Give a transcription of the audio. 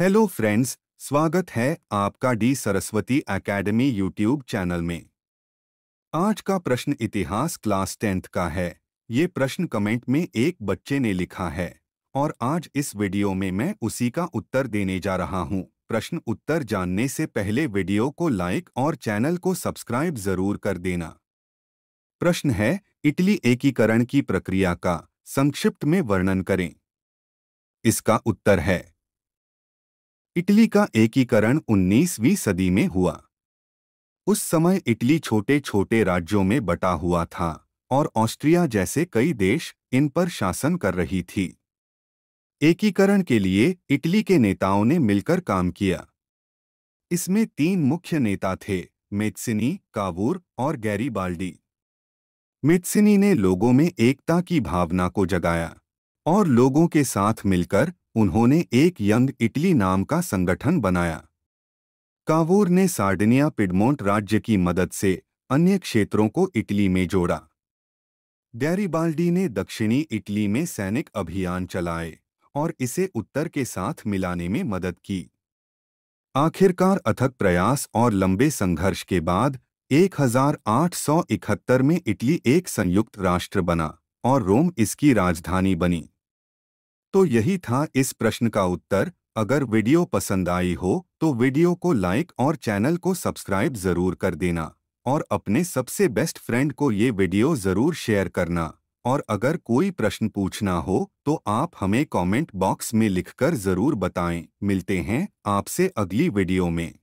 hello friends स्वागत है आपका the Saraswati academy YouTube channel में आज का प्रश्न इतिहास क्लास टेंथ का है ये प्रश्न कमेंट में एक बच्चे ने लिखा है और आज इस वीडियो में मैं उसी का उत्तर देने जा रहा हूँ प्रश्न उत्तर जानने से पहले वीडियो को लाइक और चैनल को सब्सक्राइब जरूर कर देना प्रश्न है इटली एकीकरण की प्रक्रिया का संक्षिप्त में वर्णन करें इसका उत्तर है इटली का एकीकरण 19वीं सदी में हुआ उस समय इटली छोटे छोटे राज्यों में बटा हुआ था और ऑस्ट्रिया जैसे कई देश इन पर शासन कर रही थी एकीकरण के लिए इटली के नेताओं ने मिलकर काम किया इसमें तीन मुख्य नेता थे मेत्सिनी कावूर और गैरी बाल्डी मेत्सिनी ने लोगों में एकता की भावना को जगाया और लोगों के साथ मिलकर उन्होंने एक यंग इटली नाम का संगठन बनाया कावूर ने सार्डिनिया पिडमोंट राज्य की मदद से अन्य क्षेत्रों को इटली में जोड़ा गैरीबाल्डी ने दक्षिणी इटली में सैनिक अभियान चलाए और इसे उत्तर के साथ मिलाने में मदद की आखिरकार अथक प्रयास और लंबे संघर्ष के बाद 1871 में इटली एक संयुक्त राष्ट्र बना और रोम इसकी राजधानी बनी तो यही था इस प्रश्न का उत्तर अगर वीडियो पसंद आई हो तो वीडियो को लाइक और चैनल को सब्सक्राइब ज़रूर कर देना और अपने सबसे बेस्ट फ्रेंड को ये वीडियो ज़रूर शेयर करना और अगर कोई प्रश्न पूछना हो तो आप हमें कमेंट बॉक्स में लिखकर ज़रूर बताएं मिलते हैं आपसे अगली वीडियो में